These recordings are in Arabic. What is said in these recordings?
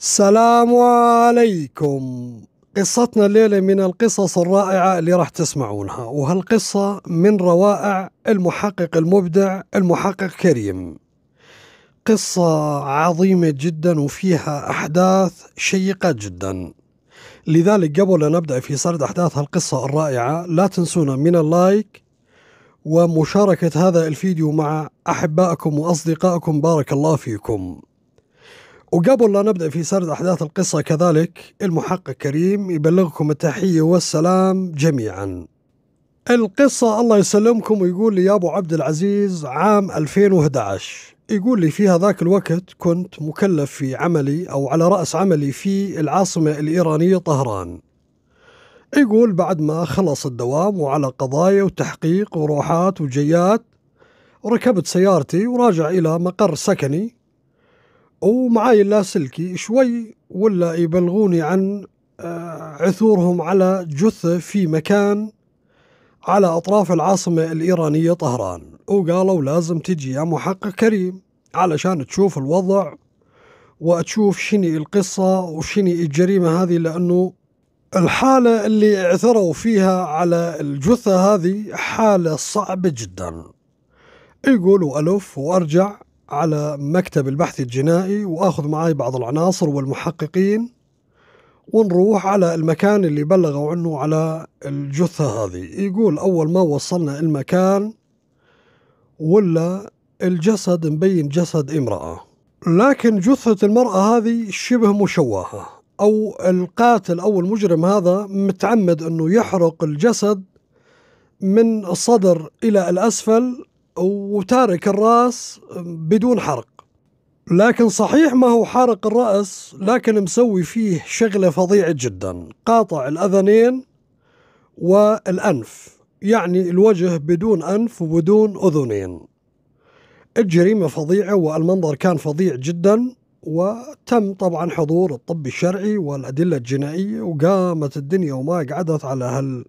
السلام عليكم قصتنا الليلة من القصص الرائعة اللي راح تسمعونها وهالقصة من روائع المحقق المبدع المحقق كريم قصة عظيمة جدا وفيها أحداث شيقة جدا لذلك قبل أن نبدأ في سرد أحداث هالقصة الرائعة لا تنسونا من اللايك ومشاركة هذا الفيديو مع أحبائكم وأصدقائكم بارك الله فيكم وقبل لا نبدأ في سرد أحداث القصة كذلك المحقق كريم يبلغكم التحية والسلام جميعا القصة الله يسلمكم ويقول لي يا أبو عبد العزيز عام 2011 يقول لي في هذاك الوقت كنت مكلف في عملي أو على رأس عملي في العاصمة الإيرانية طهران يقول بعد ما خلص الدوام وعلى قضايا وتحقيق وروحات وجيات ركبت سيارتي وراجع إلى مقر سكني ومعاي اللاسلكي شوي ولا يبلغوني عن آه، عثورهم على جثة في مكان على أطراف العاصمة الإيرانية طهران وقالوا لازم تجي يا محقق كريم علشان تشوف الوضع وتشوف شني القصة وشني الجريمة هذه لأنه الحالة اللي اعثروا فيها على الجثة هذه حالة صعبة جدا يقولوا ألف وأرجع على مكتب البحث الجنائي واخذ معي بعض العناصر والمحققين ونروح على المكان اللي بلغوا عنه على الجثة هذه يقول أول ما وصلنا المكان ولا الجسد مبين جسد امرأة لكن جثة المرأة هذه شبه مشوهة أو القاتل أو المجرم هذا متعمد أنه يحرق الجسد من الصدر إلى الأسفل وتارك الراس بدون حرق لكن صحيح ما هو حارق الرأس لكن مسوي فيه شغلة فظيعة جدا قاطع الأذنين والأنف يعني الوجه بدون أنف وبدون أذنين الجريمة فظيعة والمنظر كان فظيع جدا وتم طبعا حضور الطب الشرعي والأدلة الجنائية وقامت الدنيا وما قعدت على هال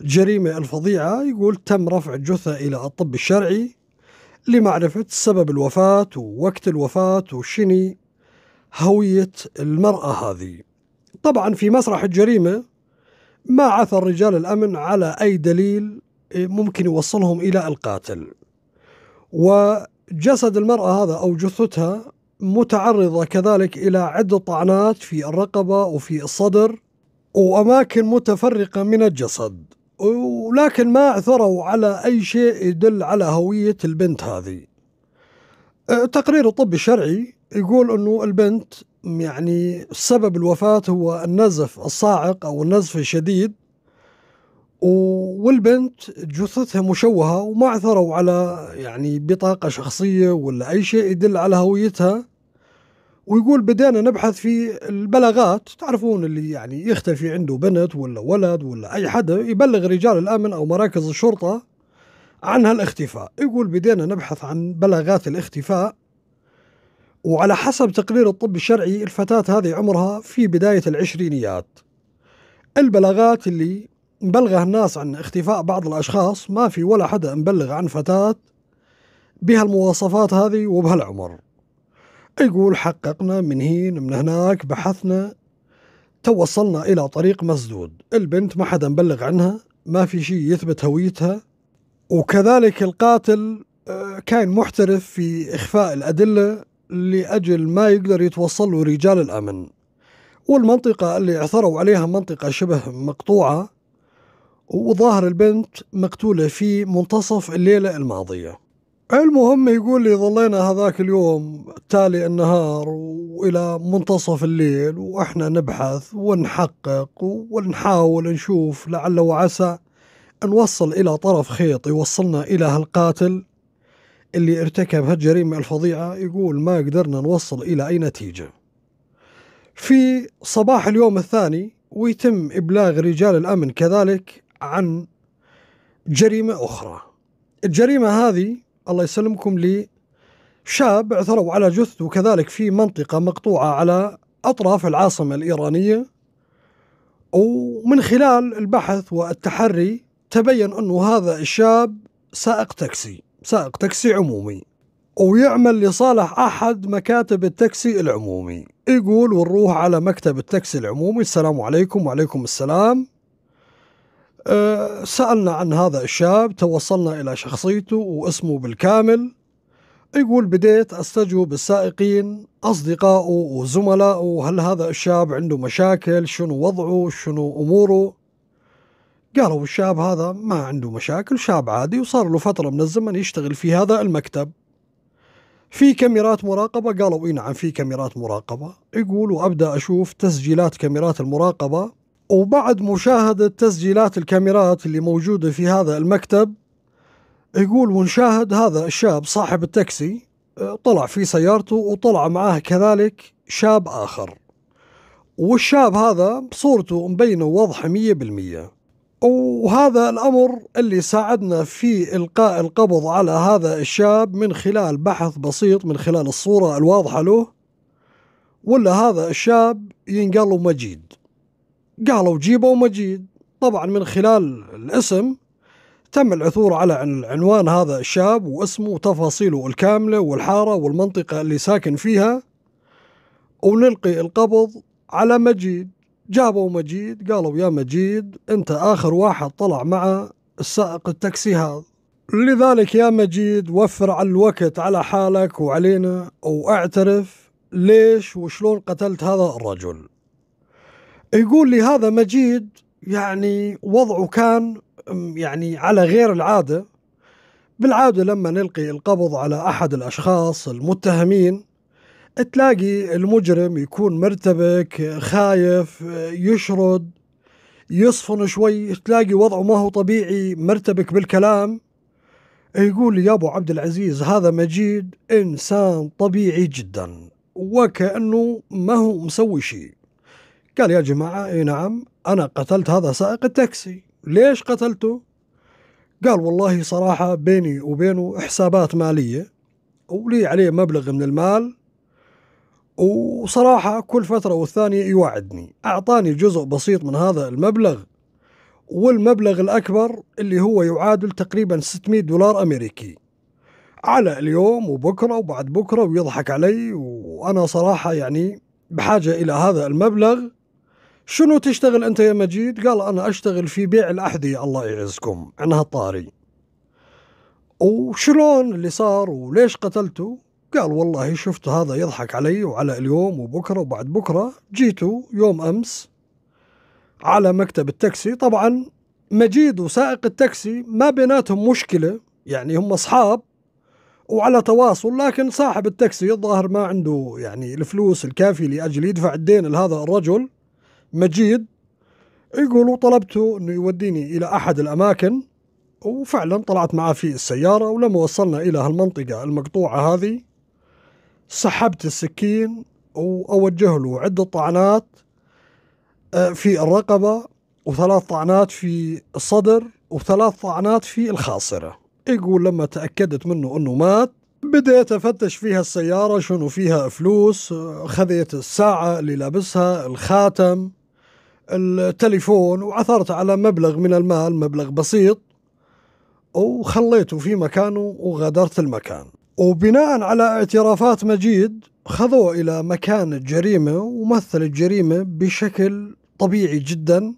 الجريمة الفظيعة يقول تم رفع الجثة إلى الطب الشرعي لمعرفة سبب الوفاة ووقت الوفاة وشني هوية المرأة هذه طبعا في مسرح الجريمة ما عثر رجال الأمن على أي دليل ممكن يوصلهم إلى القاتل وجسد المرأة هذا أو جثتها متعرضة كذلك إلى عدة طعنات في الرقبة وفي الصدر وأماكن متفرقة من الجسد ولكن ما عثروا على اي شيء يدل على هويه البنت هذه أه، تقرير الطب الشرعي يقول انه البنت يعني سبب الوفاه هو النزف الصاعق او النزف الشديد والبنت جثتها مشوهة وما عثروا على يعني بطاقة شخصية ولا أي شيء يدل على هويتها ويقول بدينا نبحث في البلاغات تعرفون اللي يعني يختفي عنده بنت ولا ولد ولا أي حدا يبلغ رجال الأمن أو مراكز الشرطة عن هالاختفاء يقول بدينا نبحث عن بلاغات الاختفاء وعلى حسب تقرير الطب الشرعي الفتاة هذه عمرها في بداية العشرينيات البلاغات اللي بلغها الناس عن اختفاء بعض الأشخاص ما في ولا حدا مبلغ عن فتاة بها المواصفات هذه وبهالعمر يقول حققنا من هين من هناك بحثنا توصلنا إلى طريق مسدود البنت ما حدا مبلغ عنها ما في شيء يثبت هويتها وكذلك القاتل آه، كان محترف في إخفاء الأدلة لأجل ما يقدر يتوصل له رجال الأمن والمنطقة اللي عثروا عليها منطقة شبه مقطوعة وظاهر البنت مقتولة في منتصف الليلة الماضية المهم يقول لي ظلينا هذاك اليوم تالي النهار والى منتصف الليل واحنا نبحث ونحقق ونحاول نشوف لعل وعسى نوصل الى طرف خيط يوصلنا الى هالقاتل اللي ارتكب هالجريمة الفظيعة يقول ما قدرنا نوصل إلى أي نتيجة في صباح اليوم الثاني ويتم إبلاغ رجال الأمن كذلك عن جريمة أخرى الجريمة هذه الله يسلمكم لي شاب عثروا على جثته كذلك في منطقة مقطوعة على أطراف العاصمة الإيرانية ومن خلال البحث والتحري تبين أنه هذا الشاب سائق تاكسي سائق تاكسي عمومي ويعمل لصالح أحد مكاتب التاكسي العمومي يقول ونروح على مكتب التاكسي العمومي السلام عليكم وعليكم السلام آه، سألنا عن هذا الشاب توصلنا إلى شخصيته واسمه بالكامل يقول بديت أستجوب السائقين أصدقائه وزملائه هل هذا الشاب عنده مشاكل شنو وضعه شنو أموره قالوا الشاب هذا ما عنده مشاكل شاب عادي وصار له فترة من الزمن يشتغل في هذا المكتب في كاميرات مراقبة قالوا إيه نعم في كاميرات مراقبة يقول وأبدأ أشوف تسجيلات كاميرات المراقبة وبعد مشاهدة تسجيلات الكاميرات اللي موجودة في هذا المكتب يقول ونشاهد هذا الشاب صاحب التاكسي آه، طلع في سيارته وطلع معاه كذلك شاب آخر والشاب هذا صورته مبينة واضحة مية بالمية وهذا الأمر اللي ساعدنا في إلقاء القبض على هذا الشاب من خلال بحث بسيط من خلال الصورة الواضحة له ولا هذا الشاب ينقال مجيد قالوا جيبوا مجيد طبعا من خلال الاسم تم العثور على عنوان هذا الشاب واسمه وتفاصيله الكاملة والحارة والمنطقة اللي ساكن فيها ونلقي القبض على مجيد جابوا مجيد قالوا يا مجيد انت اخر واحد طلع مع السائق التاكسي هذا لذلك يا مجيد وفر على الوقت على حالك وعلينا واعترف ليش وشلون قتلت هذا الرجل يقول لي هذا مجيد يعني وضعه كان يعني على غير العاده بالعاده لما نلقي القبض على احد الاشخاص المتهمين تلاقي المجرم يكون مرتبك خايف يشرد يصفن شوي تلاقي وضعه ما هو طبيعي مرتبك بالكلام يقول لي يا ابو عبد العزيز هذا مجيد انسان طبيعي جدا وكانه ما هو مسوي شيء قال يا جماعة اي نعم أنا قتلت هذا سائق التاكسي ليش قتلته؟ قال والله صراحة بيني وبينه حسابات مالية ولي عليه مبلغ من المال وصراحة كل فترة والثانية يوعدني أعطاني جزء بسيط من هذا المبلغ والمبلغ الأكبر اللي هو يعادل تقريبا 600 دولار أمريكي على اليوم وبكرة وبعد بكرة ويضحك علي وأنا صراحة يعني بحاجة إلى هذا المبلغ شنو تشتغل انت يا مجيد قال انا اشتغل في بيع الاحذيه الله يعزكم عنها الطاري. وشلون اللي صار وليش قتلته قال والله شفت هذا يضحك علي وعلى اليوم وبكره وبعد بكره جيته يوم امس على مكتب التاكسي طبعا مجيد وسائق التاكسي ما بيناتهم مشكله يعني هم اصحاب وعلى تواصل لكن صاحب التاكسي الظاهر ما عنده يعني الفلوس الكافيه لاجل يدفع الدين لهذا الرجل مجيد يقولوا طلبته انه يوديني الى احد الاماكن وفعلا طلعت معاه في السيارة ولما وصلنا الى هالمنطقة المقطوعة هذه سحبت السكين واوجه له عدة طعنات آه، في الرقبة وثلاث طعنات في الصدر وثلاث طعنات في الخاصرة يقول لما تأكدت منه أنه مات بديت أفتش فيها السيارة شنو فيها فلوس آه، خذيت الساعة اللي لابسها الخاتم التليفون وعثرت على مبلغ من المال مبلغ بسيط وخليته في مكانه وغادرت المكان وبناء على اعترافات مجيد خذوه إلى مكان الجريمة ومثل الجريمة بشكل طبيعي جدا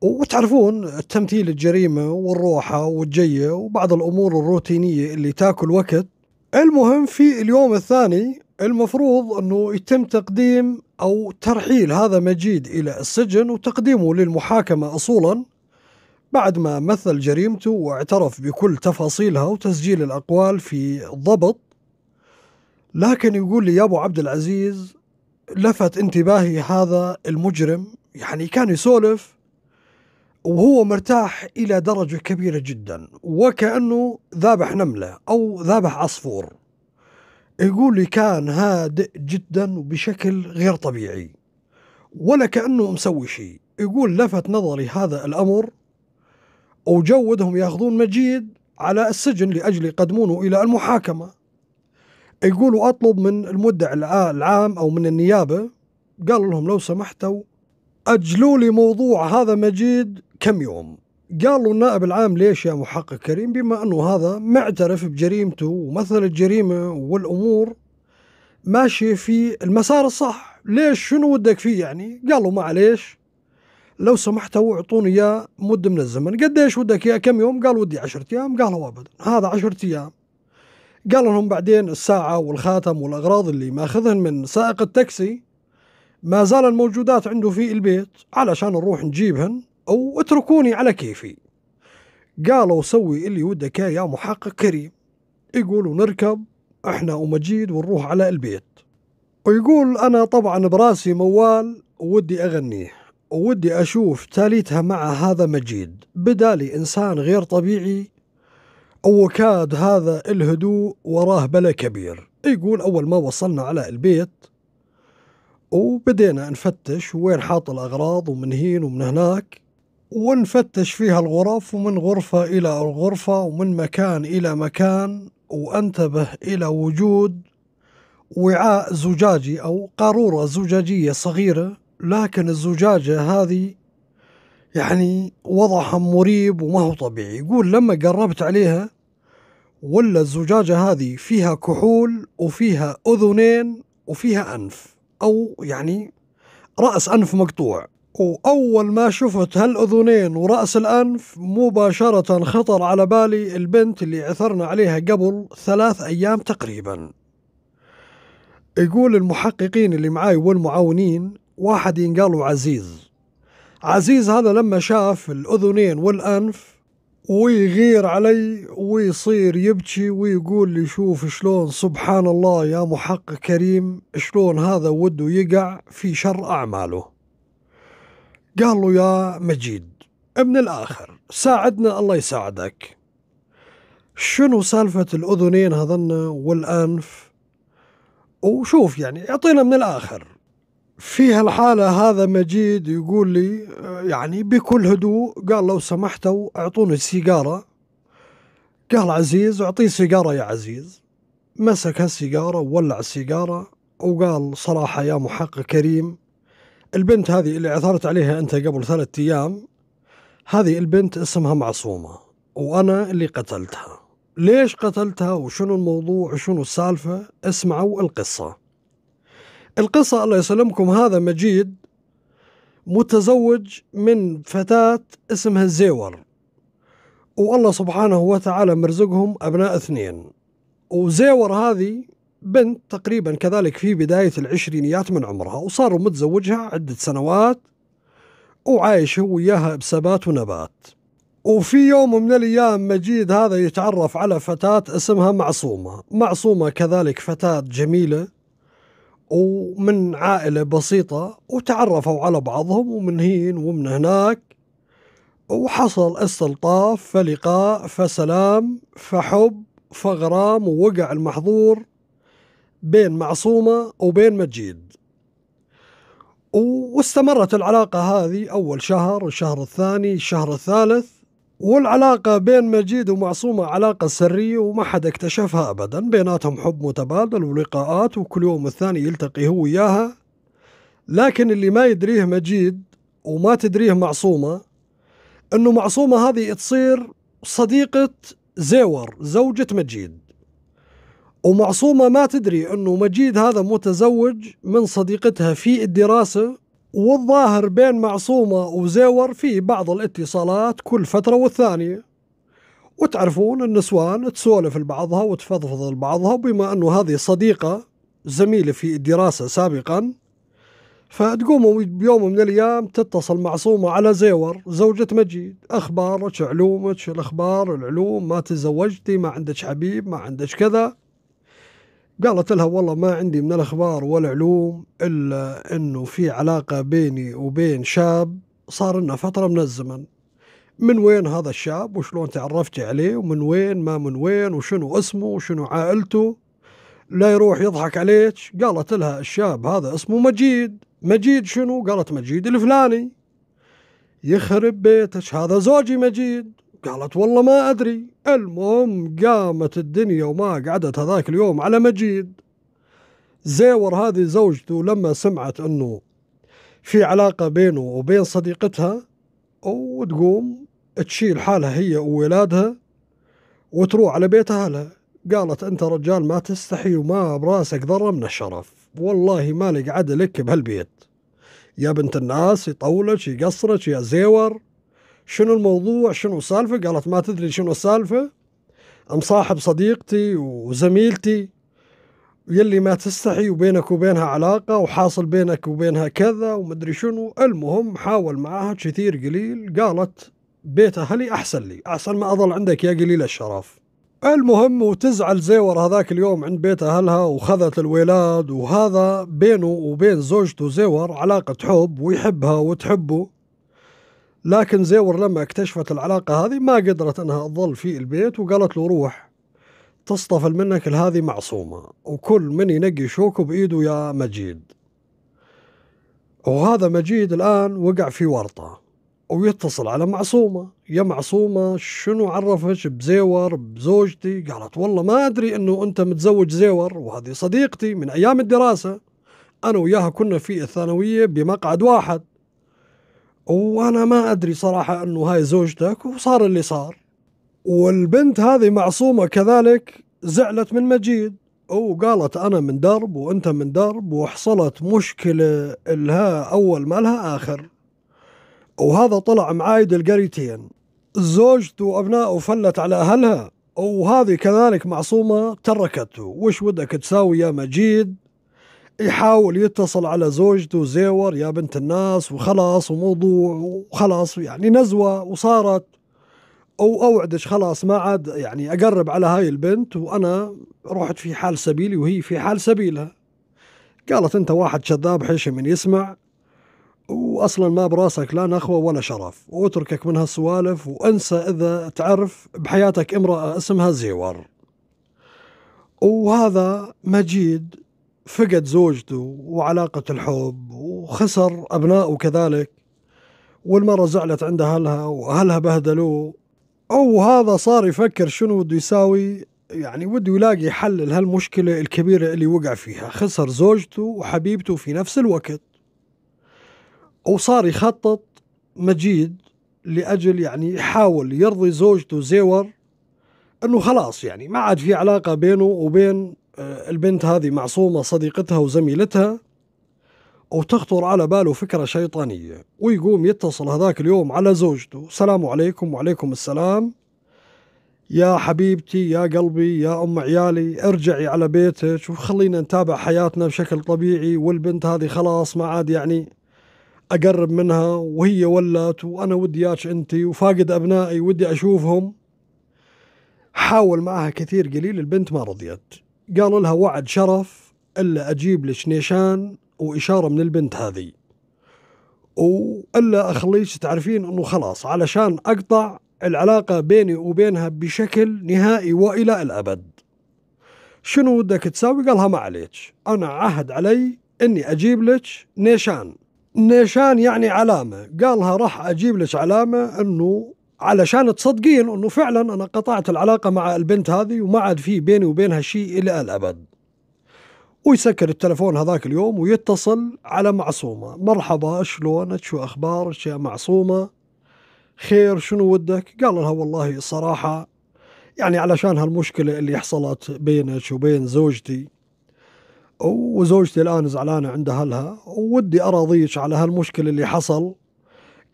وتعرفون التمثيل الجريمة والروحة والجية وبعض الأمور الروتينية اللي تاكل وقت المهم في اليوم الثاني المفروض أنه يتم تقديم أو ترحيل هذا مجيد إلى السجن وتقديمه للمحاكمة أصولا بعد ما مثل جريمته واعترف بكل تفاصيلها وتسجيل الأقوال في ضبط لكن يقول لي يا أبو عبد العزيز لفت انتباهي هذا المجرم يعني كان يسولف وهو مرتاح إلى درجة كبيرة جدا وكأنه ذابح نملة أو ذابح عصفور يقول لي كان هادئ جدا وبشكل غير طبيعي ولا كأنه مسوي شيء يقول لفت نظري هذا الأمر وجودهم ياخذون مجيد على السجن لأجل يقدمونه إلى المحاكمة يقولوا أطلب من المدع العام أو من النيابة قال لهم لو سمحتوا أجلوا لي موضوع هذا مجيد كم يوم قالوا النائب العام ليش يا محقق كريم بما أنه هذا معترف بجريمته ومثل الجريمة والأمور ماشية في المسار الصح ليش شنو ودك فيه يعني قالوا معليش لو سمحتوا اعطوني اياه مده من الزمن قديش ودك اياه كم يوم قال ودي عشرة ايام قالوا ابدا هذا عشرة ايام قال لهم بعدين الساعة والخاتم والأغراض اللي ماخذهن من سائق التاكسي ما زال الموجودات عنده في البيت علشان نروح نجيبهن أو اتركوني على كيفي قالوا سوي اللي ودك يا محقق كريم يقولوا نركب احنا ومجيد ونروح على البيت ويقول أنا طبعا براسي موال ودي أغنيه ودي أشوف تاليتها مع هذا مجيد بدالي إنسان غير طبيعي وكاد هذا الهدوء وراه بلا كبير يقول أول ما وصلنا على البيت وبدينا نفتش وين حاط الأغراض ومن هين ومن هناك ونفتش فيها الغرف ومن غرفة إلى الغرفة ومن مكان إلى مكان وأنتبه إلى وجود وعاء زجاجي أو قارورة زجاجية صغيرة لكن الزجاجة هذه يعني وضعها مريب وما هو طبيعي يقول لما قربت عليها ولا الزجاجة هذه فيها كحول وفيها أذنين وفيها أنف أو يعني رأس أنف مقطوع وأول ما شفت هالأذنين ورأس الأنف مباشرة خطر على بالي البنت اللي عثرنا عليها قبل ثلاث أيام تقريبا يقول المحققين اللي معاي والمعاونين واحد ينقالوا عزيز عزيز هذا لما شاف الأذنين والأنف ويغير علي ويصير يبكي ويقول لي شوف شلون سبحان الله يا محقق كريم شلون هذا وده يقع في شر أعماله قال له يا مجيد ابن الآخر ساعدنا الله يساعدك شنو سالفة الأذنين هذن والأنف وشوف يعني اعطينا من الآخر في هالحالة هذا مجيد يقول لي يعني بكل هدوء قال لو سمحتوا اعطوني سيجارة قال عزيز اعطيه سيجارة يا عزيز مسك هالسيجارة وولع السيجارة وقال صراحة يا محقق كريم البنت هذه اللي عثرت عليها أنت قبل ثلاثة أيام هذه البنت اسمها معصومة وأنا اللي قتلتها ليش قتلتها وشنو الموضوع وشنو السالفة اسمعوا القصة القصة الله يسلمكم هذا مجيد متزوج من فتاة اسمها زيور والله سبحانه وتعالى مرزقهم أبناء اثنين وزيور هذه بنت تقريبا كذلك في بداية العشرينيات من عمرها وصار متزوجها عدة سنوات وعايش هو وياها بسبات ونبات وفي يوم من الأيام مجيد هذا يتعرف على فتاة اسمها معصومة معصومة كذلك فتاة جميلة ومن عائلة بسيطة وتعرفوا على بعضهم ومن هين ومن هناك وحصل استلطاف فلقاء فسلام فحب فغرام ووقع المحظور بين معصومة وبين مجيد واستمرت العلاقة هذه أول شهر الشهر الثاني الشهر الثالث والعلاقة بين مجيد ومعصومة علاقة سرية وما حد اكتشفها أبدا بيناتهم حب متبادل ولقاءات وكل يوم الثاني يلتقي هو وياها لكن اللي ما يدريه مجيد وما تدريه معصومة أنه معصومة هذه تصير صديقة زيور زوجة مجيد ومعصومة ما تدري أنه مجيد هذا متزوج من صديقتها في الدراسة والظاهر بين معصومة وزيور في بعض الاتصالات كل فترة والثانية وتعرفون النسوان تسولف لبعضها وتفضفض لبعضها وبما أنه هذه صديقة زميلة في الدراسة سابقا فتقوم بيوم من الأيام تتصل معصومة على زيور زوجة مجيد أخبارك علومك الأخبار العلوم ما تزوجتي ما عندك حبيب ما عندك كذا قالت لها والله ما عندي من الأخبار والعلوم إلا أنه في علاقة بيني وبين شاب صار لنا فترة من الزمن من وين هذا الشاب وشلون تعرفتي عليه ومن وين ما من وين وشنو اسمه وشنو عائلته لا يروح يضحك عليك قالت لها الشاب هذا اسمه مجيد مجيد شنو قالت مجيد الفلاني يخرب بيتك هذا زوجي مجيد قالت والله ما أدري المهم قامت الدنيا وما قعدت هذاك اليوم على مجيد زيور هذه زوجته لما سمعت أنه في علاقة بينه وبين صديقتها وتقوم تشيل حالها هي وولادها وتروح على بيت أهلها قالت أنت رجال ما تستحي وما براسك ذرة من الشرف والله ما لي لك بهالبيت يا بنت الناس يطولك يقصرك يا زيور شنو الموضوع شنو السالفة قالت ما تدري شنو السالفة أم صاحب صديقتي وزميلتي يلي ما تستحي وبينك وبينها علاقة وحاصل بينك وبينها كذا ومدري شنو المهم حاول معاها كثير قليل قالت بيت أهلي أحسن لي أحسن ما أظل عندك يا قليل الشرف المهم وتزعل زيور هذاك اليوم عند بيت أهلها وخذت الولاد وهذا بينه وبين زوجته زيور علاقة حب ويحبها وتحبه لكن زيور لما اكتشفت العلاقة هذه ما قدرت أنها تظل في البيت وقالت له روح تصطفل منك هذه معصومة وكل من ينقي شوكه بإيده يا مجيد وهذا مجيد الآن وقع في ورطة ويتصل على معصومة يا معصومة شنو عرفش بزيور بزوجتي قالت والله ما أدري أنه أنت متزوج زيور وهذه صديقتي من أيام الدراسة أنا وياها كنا في الثانوية بمقعد واحد وانا ما ادري صراحه انه هاي زوجتك وصار اللي صار والبنت هذه معصومه كذلك زعلت من مجيد وقالت انا من درب وانت من درب وحصلت مشكله الها اول ما لها اخر وهذا طلع معايد القريتين زوجته وابنائه فلت على اهلها وهذه كذلك معصومه تركته وش ودك تساوي يا مجيد يحاول يتصل على زوجته زيور يا بنت الناس وخلاص وموضوع وخلاص يعني نزوة وصارت أو أوعدش خلاص ما عاد يعني أقرب على هاي البنت وأنا رحت في حال سبيلي وهي في حال سبيلها قالت أنت واحد شذاب حيش من يسمع وأصلا ما براسك لا نخوة ولا شرف وأتركك من هالسوالف وأنسى إذا تعرف بحياتك امرأة اسمها زيور وهذا مجيد فقد زوجته وعلاقة الحب وخسر أبنائه كذلك والمرة زعلت عند أهلها وأهلها بهدلوه أو هذا صار يفكر شنو بده يساوي يعني بده يلاقي حل لهالمشكلة الكبيرة اللي وقع فيها خسر زوجته وحبيبته في نفس الوقت وصار يخطط مجيد لأجل يعني يحاول يرضي زوجته زيور أنه خلاص يعني ما عاد في علاقة بينه وبين آه، البنت هذه معصومة صديقتها وزميلتها وتخطر على باله فكرة شيطانية ويقوم يتصل هذاك اليوم على زوجته السلام عليكم وعليكم السلام يا حبيبتي يا قلبي يا أم عيالي ارجعي على بيتك وخلينا نتابع حياتنا بشكل طبيعي والبنت هذه خلاص ما عاد يعني أقرب منها وهي ولت وأنا ودي ياش أنت وفاقد أبنائي ودي أشوفهم حاول معها كثير قليل البنت ما رضيت قال لها وعد شرف إلا أجيب لك نيشان وإشارة من البنت هذه وإلا أخليك تعرفين أنه خلاص علشان أقطع العلاقة بيني وبينها بشكل نهائي وإلى الأبد شنو ودك تساوي قالها ما عليك أنا عهد علي أني أجيب لك نيشان نيشان يعني علامة قالها راح أجيب لك علامة أنه علشان تصدقين انه فعلا انا قطعت العلاقه مع البنت هذه وما عاد في بيني وبينها شيء الى الابد ويسكر التلفون هذاك اليوم ويتصل على معصومة مرحبا شلونك شو أخبارك يا معصومة خير شنو ودك قال لها والله الصراحة يعني علشان هالمشكلة اللي حصلت بينك وبين زوجتي وزوجتي الآن زعلانة عند أهلها وودي أراضيك على هالمشكلة اللي حصل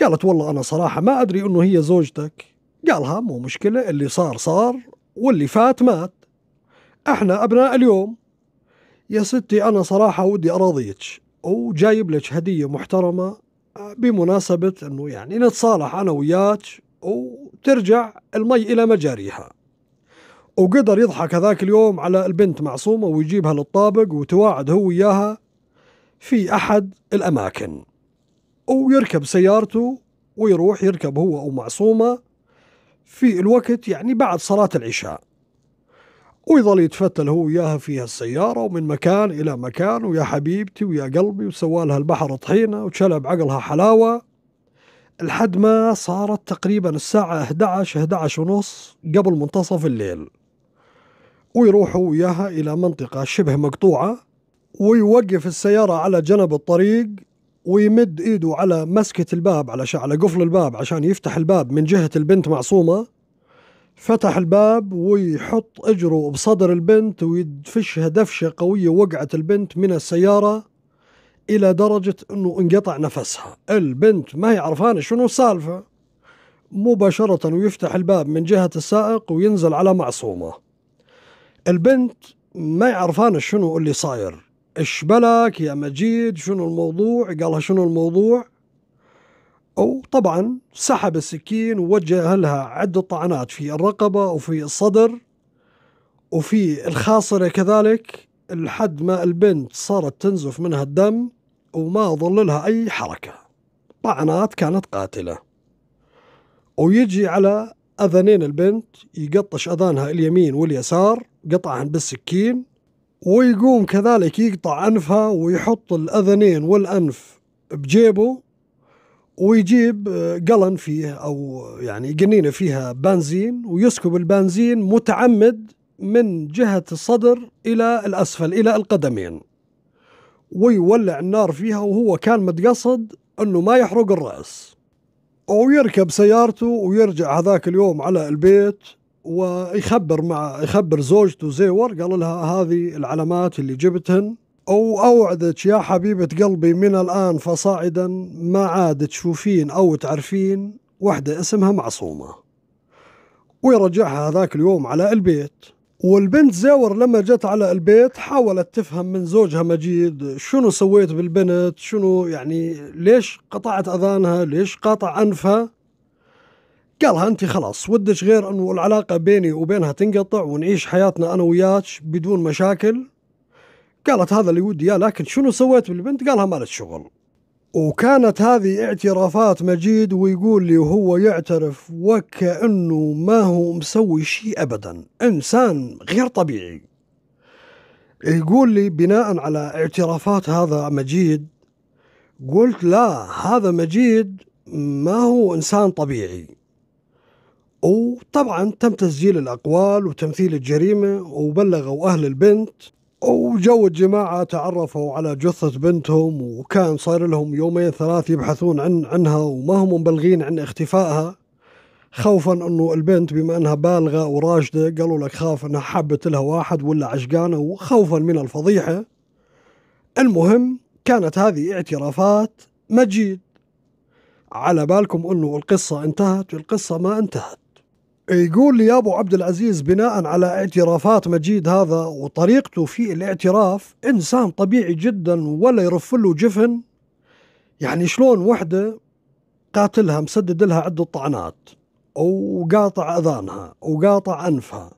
قالت والله أنا صراحة ما أدري أنه هي زوجتك قالها مو مشكلة اللي صار صار واللي فات مات احنا أبناء اليوم يا ستي أنا صراحة ودي أراضيك وجايب لك هدية محترمة آه، بمناسبة أنه يعني نتصالح أنا وياك وترجع المي إلى مجاريها وقدر يضحك هذاك اليوم على البنت معصومة ويجيبها للطابق وتواعد هو وياها في أحد الأماكن ويركب سيارته ويروح يركب هو أو معصومة في الوقت يعني بعد صلاة العشاء ويظل يتفتل هو وياها في هالسيارة ومن مكان إلى مكان ويا حبيبتي ويا قلبي وسوالها البحر طحينة وشلب عقلها حلاوة لحد ما صارت تقريبا الساعة 11 11 ونص قبل منتصف الليل ويروحوا وياها إلى منطقة شبه مقطوعة ويوقف السيارة على جنب الطريق ويمد ايده على مسكة الباب على على قفل الباب عشان يفتح الباب من جهة البنت معصومة فتح الباب ويحط اجره بصدر البنت ويدفشها دفشة قوية وقعت البنت من السيارة الى درجة انه انقطع نفسها البنت ما هي عرفانة شنو السالفة مباشرة ويفتح الباب من جهة السائق وينزل على معصومة البنت ما يعرفان شنو اللي صاير ايش بلك يا مجيد شنو الموضوع قالها شنو الموضوع وطبعا سحب السكين ووجه لها عدة طعنات في الرقبة وفي الصدر وفي الخاصرة كذلك لحد ما البنت صارت تنزف منها الدم وما ظل لها أي حركة طعنات كانت قاتلة ويجي على أذنين البنت يقطش أذانها اليمين واليسار قطعهن بالسكين ويقوم كذلك يقطع أنفها ويحط الأذنين والأنف بجيبه ويجيب آه، قلن فيه أو آه، يعني قنينة فيها بنزين ويسكب البنزين متعمد من جهة الصدر إلى الأسفل إلى القدمين ويولع النار فيها وهو كان متقصد أنه ما يحرق الرأس ويركب سيارته ويرجع هذاك اليوم على البيت ويخبر مع يخبر زوجته زيور قال لها هذه العلامات اللي جبتهن أو أوعدك يا حبيبة قلبي من الآن فصاعدا ما عاد تشوفين أو تعرفين وحدة اسمها معصومة ويرجعها هذاك اليوم على البيت والبنت زاور لما جت على البيت حاولت تفهم من زوجها مجيد شنو سويت بالبنت شنو يعني ليش قطعت أذانها ليش قاطع أنفها قالها انت خلاص ودش غير انه العلاقه بيني وبينها تنقطع ونعيش حياتنا انا وياك بدون مشاكل قالت هذا اللي ودي اياه لكن شنو سويت بالبنت قالها مالت شغل وكانت هذه اعترافات مجيد ويقول لي وهو يعترف وكأنه ما هو مسوي شيء أبدا إنسان غير طبيعي يقول لي بناء على اعترافات هذا مجيد قلت لا هذا مجيد ما هو إنسان طبيعي وطبعا تم تسجيل الأقوال وتمثيل الجريمة وبلغوا أهل البنت وجو الجماعة تعرفوا على جثة بنتهم وكان صار لهم يومين ثلاث يبحثون عن عنها وما هم مبلغين عن اختفائها خوفا انه البنت بما انها بالغه وراشده قالوا لك خاف انها حبت لها واحد ولا عشقانه وخوفا من الفضيحه المهم كانت هذه اعترافات مجيد على بالكم انه القصه انتهت القصه ما انتهت يقول لي يا ابو عبد العزيز بناء على اعترافات مجيد هذا وطريقته في الاعتراف انسان طبيعي جدا ولا يرف له جفن يعني شلون وحده قاتلها مسدد لها عده طعنات وقاطع اذانها وقاطع انفها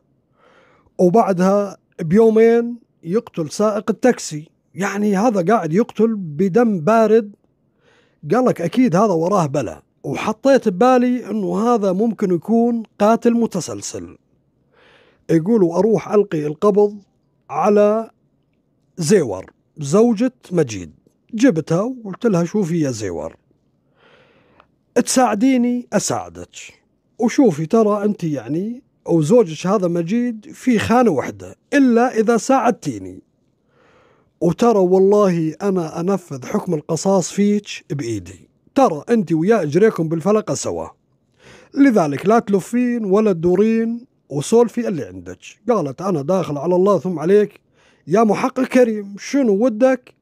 وبعدها بيومين يقتل سائق التاكسي يعني هذا قاعد يقتل بدم بارد قال لك اكيد هذا وراه بلا وحطيت ببالي انه هذا ممكن يكون قاتل متسلسل يقولوا اروح القي القبض على زيور زوجة مجيد جبتها وقلت لها شوفي يا زيور تساعديني اساعدك وشوفي ترى انت يعني او زوجك هذا مجيد في خانه وحده الا اذا ساعدتيني وترى والله انا انفذ حكم القصاص فيك بايدي ترى أنت ويا أجريكم بالفلقة سوا لذلك لا تلفين ولا تدورين وسولفي اللي عندك قالت أنا داخل على الله ثم عليك يا محقق كريم شنو ودك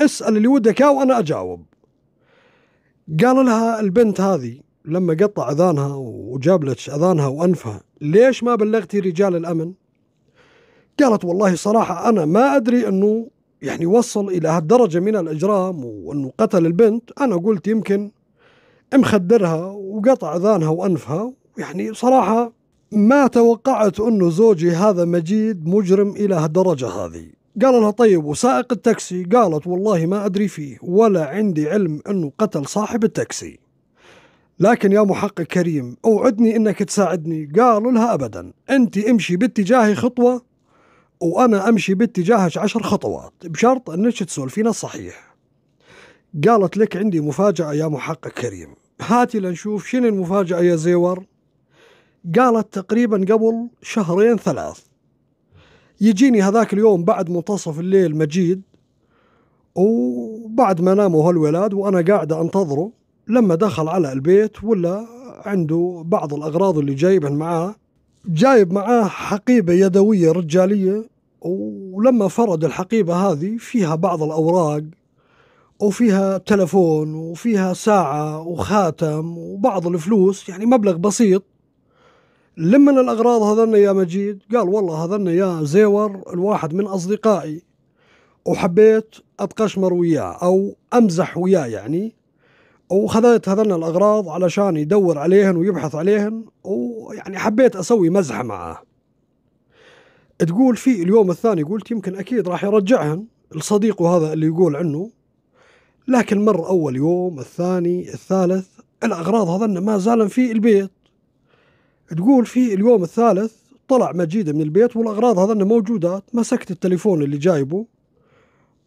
اسأل اللي ودك يا وأنا أجاوب قال لها البنت هذه لما قطع أذانها وجاب لك أذانها وأنفها ليش ما بلغتي رجال الأمن قالت والله صراحة أنا ما أدري أنه يعني وصل إلى هالدرجة من الإجرام وأنه قتل البنت أنا قلت يمكن مخدرها وقطع أذانها وأنفها يعني صراحة ما توقعت أنه زوجي هذا مجيد مجرم إلى هالدرجة هذه قال لها طيب وسائق التاكسي قالت والله ما أدري فيه ولا عندي علم أنه قتل صاحب التاكسي لكن يا محقق كريم أوعدني أنك تساعدني قالوا لها أبدا أنت امشي باتجاهي خطوة وأنا أمشي باتجاهك عشر خطوات بشرط أنك تسولفين الصحيح قالت لك عندي مفاجأة يا محقق كريم هاتي لنشوف شنو المفاجأة يا زيور قالت تقريبا قبل شهرين ثلاث يجيني هذاك اليوم بعد منتصف الليل مجيد وبعد ما ناموا هالولاد وأنا قاعدة أنتظره لما دخل على البيت ولا عنده بعض الأغراض اللي جايبها معاه جايب معاه حقيبة يدوية رجالية ولما فرد الحقيبة هذه فيها بعض الأوراق وفيها تلفون وفيها ساعة وخاتم وبعض الفلوس يعني مبلغ بسيط لمن الأغراض هذن يا مجيد قال والله هذن يا زيور الواحد من أصدقائي وحبيت أتقشمر وياه أو أمزح وياه يعني وخذيت هذن الأغراض علشان يدور عليهن ويبحث عليهن ويعني حبيت أسوي مزحة معاه تقول في اليوم الثاني قلت يمكن اكيد راح يرجعهن لصديقه هذا اللي يقول عنه لكن مر اول يوم الثاني الثالث الاغراض هذن ما زالن في البيت تقول في اليوم الثالث طلع مجيده من البيت والاغراض هذن موجودات مسكت التليفون اللي جايبه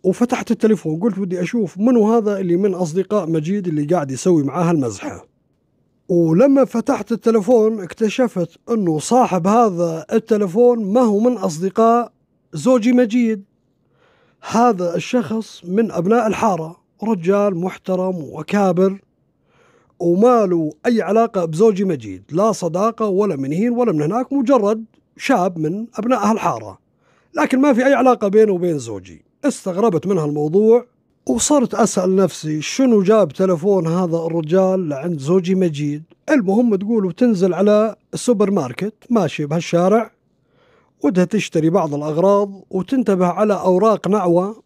وفتحت التليفون قلت ودي اشوف منو هذا اللي من اصدقاء مجيد اللي قاعد يسوي معاه المزحه ولما فتحت التلفون اكتشفت انه صاحب هذا التلفون ما هو من اصدقاء زوجي مجيد هذا الشخص من ابناء الحاره رجال محترم وكابر وما له اي علاقه بزوجي مجيد لا صداقه ولا من هين ولا من هناك مجرد شاب من ابناء الحاره لكن ما في اي علاقه بينه وبين زوجي استغربت من هالموضوع وصرت أسأل نفسي شنو جاب تلفون هذا الرجال لعند زوجي مجيد المهم تقول وتنزل على السوبر ماركت ماشي بهالشارع ودها تشتري بعض الأغراض وتنتبه على أوراق نعوة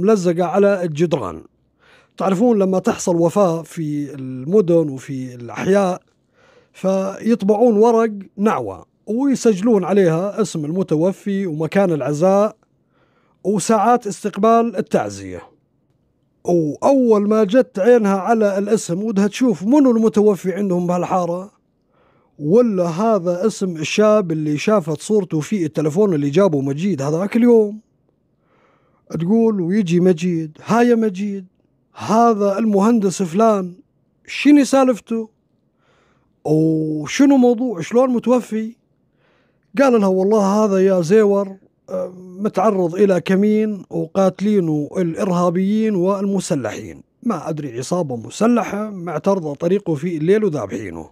ملزقة على الجدران تعرفون لما تحصل وفاة في المدن وفي الأحياء فيطبعون ورق نعوة ويسجلون عليها اسم المتوفي ومكان العزاء وساعات استقبال التعزيه وأول ما جت عينها على الاسم ودها تشوف منو المتوفي عندهم بهالحارة ولا هذا اسم الشاب اللي شافت صورته في التلفون اللي جابه مجيد هذاك اليوم تقول ويجي مجيد ها يا مجيد هذا المهندس فلان شنو سالفته وشنو موضوع شلون متوفي قال لها والله هذا يا زيور متعرض إلى كمين وقاتلينه الإرهابيين والمسلحين ما أدري عصابة مسلحة معترضة طريقه في الليل وذابحينه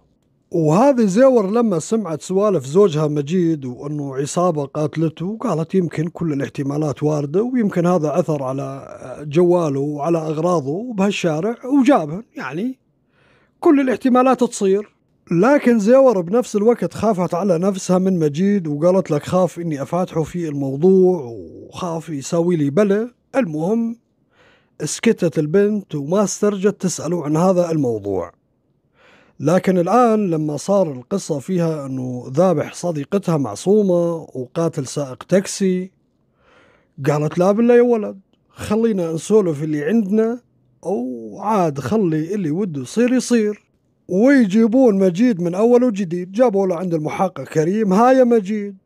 وهذه زاور لما سمعت سوالف زوجها مجيد وأنه عصابة قاتلته قالت يمكن كل الاحتمالات واردة ويمكن هذا أثر على جواله وعلى أغراضه بهالشارع وجابه يعني كل الاحتمالات تصير لكن زيور بنفس الوقت خافت على نفسها من مجيد وقالت لك خاف اني افاتحه في الموضوع وخاف يسوي لي بلا المهم سكتت البنت وما استرجت تسأله عن هذا الموضوع لكن الآن لما صار القصة فيها أنه ذابح صديقتها معصومة وقاتل سائق تاكسي قالت لا بالله يا ولد خلينا نسولف اللي عندنا أو عاد خلي اللي وده يصير يصير ويجيبون مجيد من أول وجديد جابوا له عند المحقق كريم هاي مجيد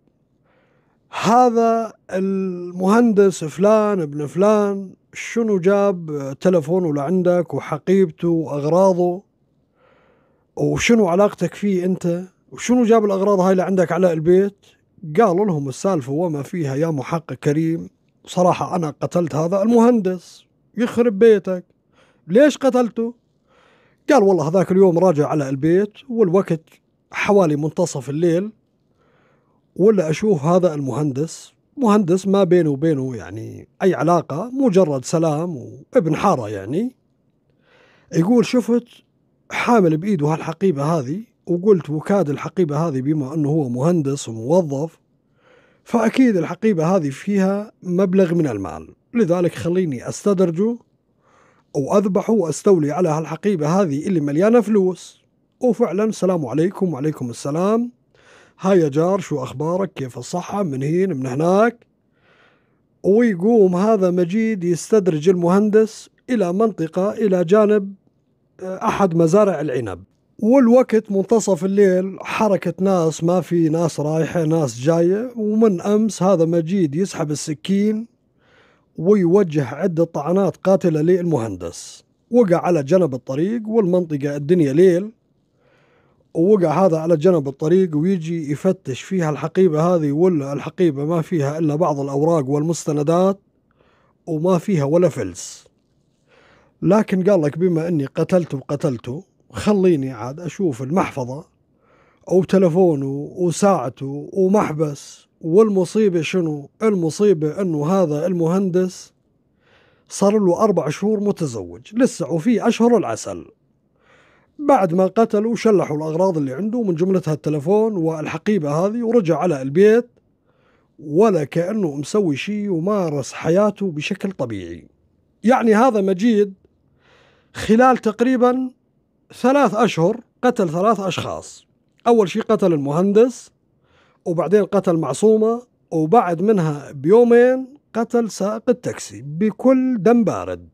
هذا المهندس فلان ابن فلان شنو جاب تلفونه لعندك وحقيبته وأغراضه وشنو علاقتك فيه أنت وشنو جاب الأغراض هاي لعندك على البيت قالوا لهم السالفة وما فيها يا محقق كريم صراحة أنا قتلت هذا المهندس يخرب بيتك ليش قتلته قال والله هذاك اليوم راجع على البيت والوقت حوالي منتصف الليل ولا أشوف هذا المهندس مهندس ما بينه وبينه يعني أي علاقة مجرد سلام وابن حارة يعني يقول شفت حامل بإيده هالحقيبة هذه وقلت وكاد الحقيبة هذه بما أنه هو مهندس وموظف فأكيد الحقيبة هذه فيها مبلغ من المال لذلك خليني أستدرجه أو وأستولي على هالحقيبة هذه اللي مليانة فلوس وفعلا السلام عليكم وعليكم السلام هاي يا جار شو أخبارك كيف الصحة من هين من هناك ويقوم هذا مجيد يستدرج المهندس إلى منطقة إلى جانب آه، أحد مزارع العنب والوقت منتصف الليل حركة ناس ما في ناس رايحة ناس جاية ومن أمس هذا مجيد يسحب السكين ويوجه عدة طعنات قاتلة للمهندس وقع على جنب الطريق والمنطقة الدنيا ليل ووقع هذا على جنب الطريق ويجي يفتش فيها الحقيبة هذه ولا الحقيبة ما فيها إلا بعض الأوراق والمستندات وما فيها ولا فلس لكن قال لك بما أني قتلته وقتلته خليني عاد أشوف المحفظة أو تلفونه وساعته ومحبس والمصيبة شنو المصيبة أنه هذا المهندس صار له أربع شهور متزوج لسه وفي أشهر العسل بعد ما قتلوا وشلحوا الأغراض اللي عنده من جملتها التلفون والحقيبة هذه ورجع على البيت ولا كأنه مسوي شيء ومارس حياته بشكل طبيعي يعني هذا مجيد خلال تقريبا ثلاث أشهر قتل ثلاث أشخاص أول شيء قتل المهندس وبعدين قتل معصومة وبعد منها بيومين قتل سائق التاكسي بكل دم بارد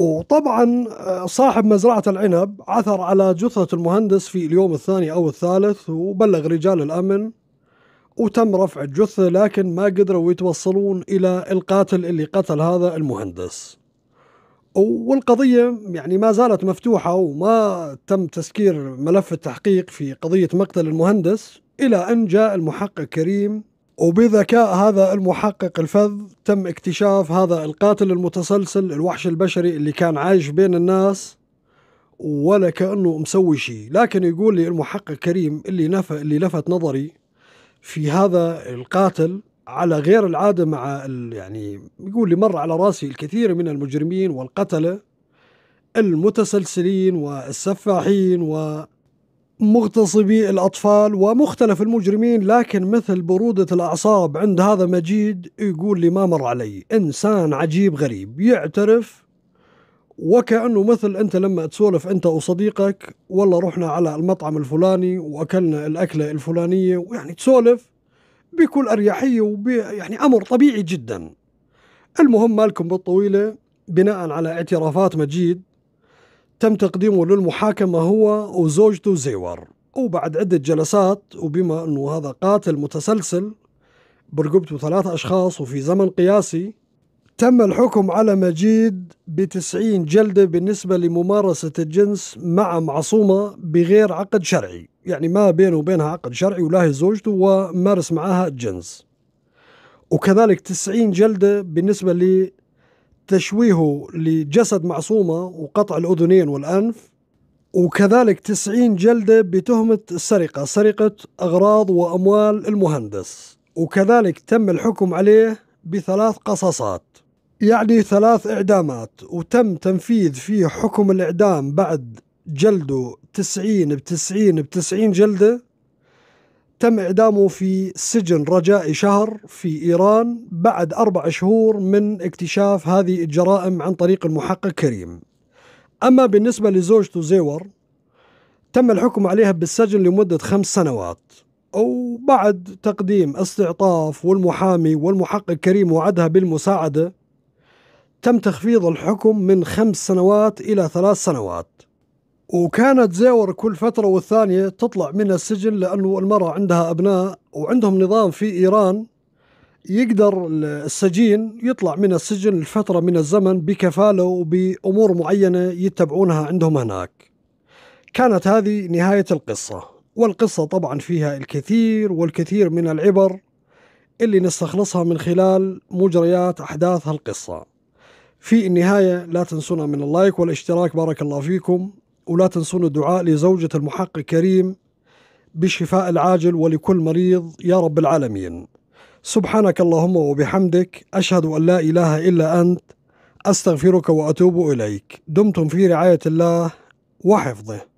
وطبعا آه، صاحب مزرعة العنب عثر على جثة المهندس في اليوم الثاني أو الثالث وبلغ رجال الأمن وتم رفع الجثة لكن ما قدروا يتوصلون إلى القاتل اللي قتل هذا المهندس والقضية يعني ما زالت مفتوحة وما تم تسكير ملف التحقيق في قضية مقتل المهندس إلى أن جاء المحقق كريم وبذكاء هذا المحقق الفذ تم اكتشاف هذا القاتل المتسلسل الوحش البشري اللي كان عايش بين الناس ولا كأنه مسوي شيء لكن يقول لي المحقق كريم اللي, نف... اللي لفت نظري في هذا القاتل على غير العادة مع ال... يعني يقول لي مر على راسي الكثير من المجرمين والقتلة المتسلسلين والسفاحين و مغتصبي الأطفال ومختلف المجرمين لكن مثل برودة الأعصاب عند هذا مجيد يقول لي ما مر علي إنسان عجيب غريب يعترف وكأنه مثل أنت لما تسولف أنت وصديقك والله رحنا على المطعم الفلاني وأكلنا الأكلة الفلانية ويعني تسولف بكل أريحية ويعني أمر طبيعي جدا المهم مالكم بالطويلة بناء على اعترافات مجيد تم تقديمه للمحاكمة هو وزوجته زيور وبعد عدة جلسات وبما أنه هذا قاتل متسلسل برقبته ثلاثة أشخاص وفي زمن قياسي تم الحكم على مجيد بتسعين جلدة بالنسبة لممارسة الجنس مع معصومة بغير عقد شرعي يعني ما بينه وبينها عقد شرعي ولا هي زوجته ومارس معها الجنس وكذلك تسعين جلدة بالنسبة تشويهه لجسد معصومة وقطع الأذنين والأنف وكذلك 90 جلدة بتهمة السرقة سرقة أغراض وأموال المهندس وكذلك تم الحكم عليه بثلاث قصاصات يعني ثلاث إعدامات وتم تنفيذ فيه حكم الإعدام بعد جلده 90 ب 90 ب 90 جلدة تم إعدامه في سجن رجائي شهر في إيران بعد أربع شهور من اكتشاف هذه الجرائم عن طريق المحقق كريم أما بالنسبة لزوجته زيور تم الحكم عليها بالسجن لمدة خمس سنوات وبعد تقديم استعطاف والمحامي والمحقق كريم وعدها بالمساعدة تم تخفيض الحكم من خمس سنوات إلى ثلاث سنوات وكانت زاور كل فترة والثانية تطلع من السجن لأنه المرأة عندها أبناء وعندهم نظام في إيران يقدر السجين يطلع من السجن لفترة من الزمن بكفالة وبأمور معينة يتبعونها عندهم هناك كانت هذه نهاية القصة والقصة طبعا فيها الكثير والكثير من العبر اللي نستخلصها من خلال مجريات أحداث هالقصة في النهاية لا تنسونا من اللايك والاشتراك بارك الله فيكم ولا تنسون الدعاء لزوجة المحقق كريم بالشفاء العاجل ولكل مريض يا رب العالمين سبحانك اللهم وبحمدك أشهد أن لا إله إلا أنت أستغفرك وأتوب إليك دمتم في رعاية الله وحفظه